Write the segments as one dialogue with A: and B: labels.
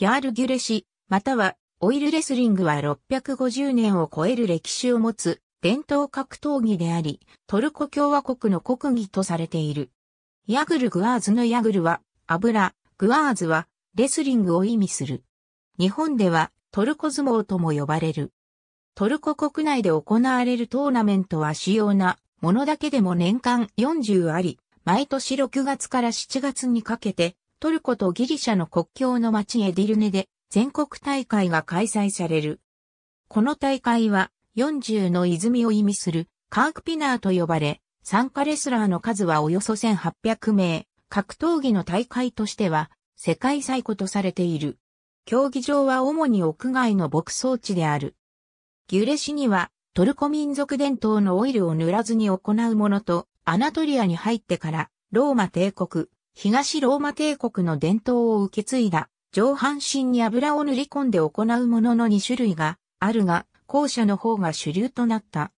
A: ヤール・ギュレシ、または、オイルレスリングは650年を超える歴史を持つ伝統格闘技であり、トルコ共和国の国技とされている。ヤグル・グアーズのヤグルは、油、グアーズは、レスリングを意味する。日本では、トルコ相撲とも呼ばれる。トルコ国内で行われるトーナメントは主要なものだけでも年間40あり、毎年6月から7月にかけてトルコとギリシャの国境の町エディルネで全国大会が開催される。この大会は40の泉を意味するカークピナーと呼ばれ、参加レスラーの数はおよそ1800名、格闘技の大会としては世界最古とされている。競技場は主に屋外の牧草地である。ギュレシにはトルコ民族伝統のオイルを塗らずに行うものと、アナトリアに入ってからローマ帝国、東ローマ帝国の伝統を受け継いだ、上半身に油を塗り込んで行うものの2種類があるが、後者の方が主流となった。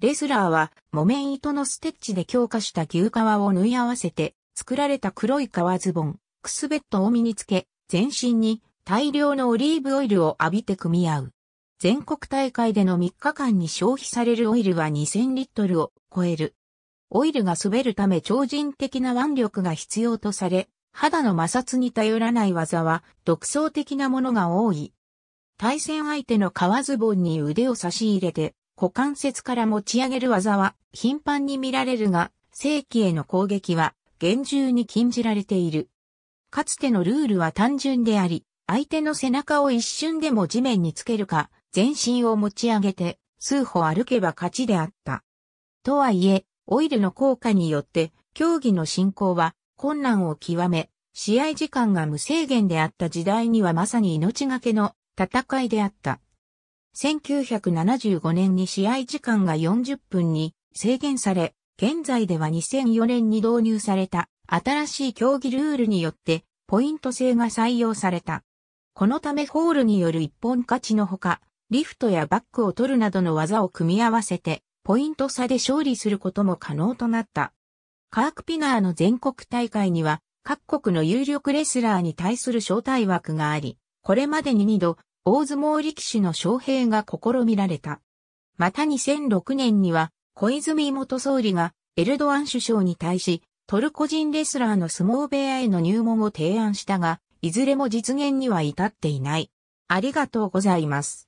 A: レスラーは木綿糸のステッチで強化した牛革を縫い合わせて作られた黒い革ズボン、クスベットを身につけ、全身に大量のオリーブオイルを浴びて組み合う。全国大会での3日間に消費されるオイルは2000リットルを超える。オイルが滑るため超人的な腕力が必要とされ、肌の摩擦に頼らない技は独創的なものが多い。対戦相手の革ズボンに腕を差し入れて、股関節から持ち上げる技は頻繁に見られるが、正規への攻撃は厳重に禁じられている。かつてのルールは単純であり、相手の背中を一瞬でも地面につけるか、全身を持ち上げて、数歩歩けば勝ちであった。とはいえ、オイルの効果によって、競技の進行は困難を極め、試合時間が無制限であった時代にはまさに命がけの戦いであった。1975年に試合時間が40分に制限され、現在では2004年に導入された新しい競技ルールによってポイント制が採用された。このためホールによる一本勝ちのほか、リフトやバックを取るなどの技を組み合わせてポイント差で勝利することも可能となった。カークピナーの全国大会には、各国の有力レスラーに対する招待枠があり、これまでに2度、大相撲力士の招聘が試みられた。また2006年には、小泉元総理がエルドアン首相に対し、トルコ人レスラーの相撲部屋への入門を提案したが、いずれも実現には至っていない。ありがとうございます。